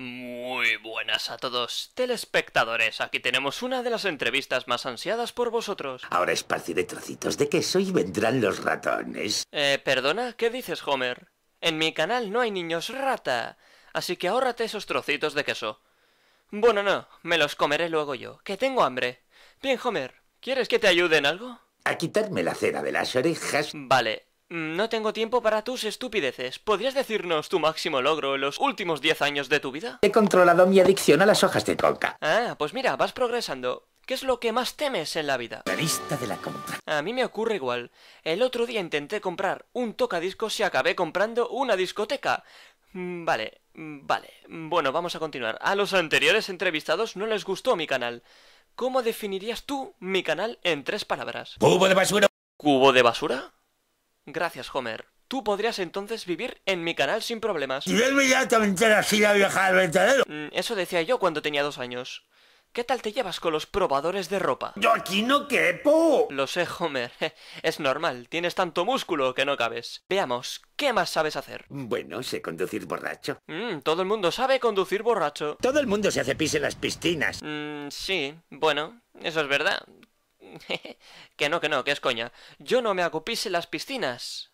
Muy buenas a todos, telespectadores. Aquí tenemos una de las entrevistas más ansiadas por vosotros. Ahora esparciré trocitos de queso y vendrán los ratones. Eh, perdona, ¿qué dices, Homer? En mi canal no hay niños rata, así que ahórrate esos trocitos de queso. Bueno, no, me los comeré luego yo, que tengo hambre. Bien, Homer, ¿quieres que te ayude en algo? A quitarme la cera de las orejas. Vale, Mm, no tengo tiempo para tus estupideces. ¿Podrías decirnos tu máximo logro en los últimos 10 años de tu vida? He controlado mi adicción a las hojas de coca. Ah, pues mira, vas progresando. ¿Qué es lo que más temes en la vida? La de la compra. A mí me ocurre igual. El otro día intenté comprar un tocadiscos y acabé comprando una discoteca. Mm, vale, mm, vale. Bueno, vamos a continuar. A los anteriores entrevistados no les gustó mi canal. ¿Cómo definirías tú mi canal en tres palabras? Cubo de basura. ¿Cubo de basura? Gracias, Homer. Tú podrías entonces vivir en mi canal sin problemas. Y inmediatamente así la vieja del vertedero. Mm, eso decía yo cuando tenía dos años. ¿Qué tal te llevas con los probadores de ropa? ¡Yo aquí no quepo! Lo sé, Homer. Es normal, tienes tanto músculo que no cabes. Veamos, ¿qué más sabes hacer? Bueno, sé conducir borracho. Mm, todo el mundo sabe conducir borracho. Todo el mundo se hace pis en las piscinas. Mm, sí, bueno, eso es verdad. que no, que no, que es coña. Yo no me acupise las piscinas.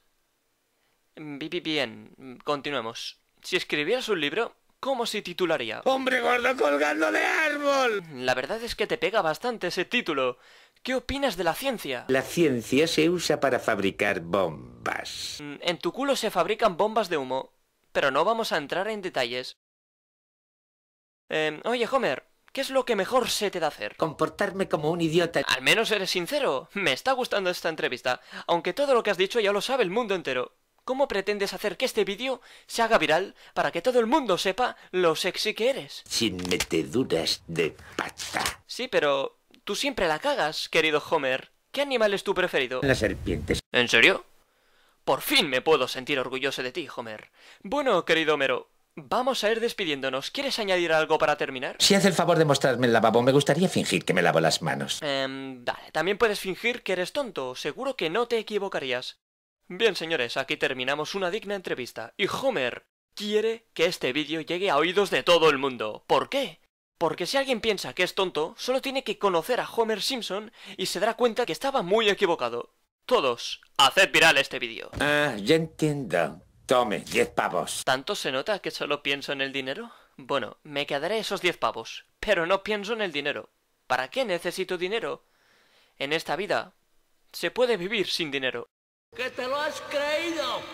Mm, bien, mm, continuemos. Si escribieras un libro, ¿cómo se titularía? ¡Hombre gordo colgando de árbol! La verdad es que te pega bastante ese título. ¿Qué opinas de la ciencia? La ciencia se usa para fabricar bombas. Mm, en tu culo se fabrican bombas de humo, pero no vamos a entrar en detalles. Em, oye, Homer, ¿Qué es lo que mejor se te da hacer? Comportarme como un idiota. Al menos eres sincero. Me está gustando esta entrevista, aunque todo lo que has dicho ya lo sabe el mundo entero. ¿Cómo pretendes hacer que este vídeo se haga viral para que todo el mundo sepa lo sexy que eres? Sin meteduras de pata. Sí, pero tú siempre la cagas, querido Homer. ¿Qué animal es tu preferido? Las serpientes. ¿En serio? Por fin me puedo sentir orgulloso de ti, Homer. Bueno, querido Homero, Vamos a ir despidiéndonos. ¿Quieres añadir algo para terminar? Si hace el favor de mostrarme el lavabo, me gustaría fingir que me lavo las manos. Eh, dale. también puedes fingir que eres tonto. Seguro que no te equivocarías. Bien, señores, aquí terminamos una digna entrevista. Y Homer quiere que este vídeo llegue a oídos de todo el mundo. ¿Por qué? Porque si alguien piensa que es tonto, solo tiene que conocer a Homer Simpson y se dará cuenta que estaba muy equivocado. Todos, haced viral este vídeo. Ah, ya entiendo. Tome, 10 pavos. ¿Tanto se nota que solo pienso en el dinero? Bueno, me quedaré esos 10 pavos, pero no pienso en el dinero. ¿Para qué necesito dinero? En esta vida se puede vivir sin dinero. ¡Que te lo has creído!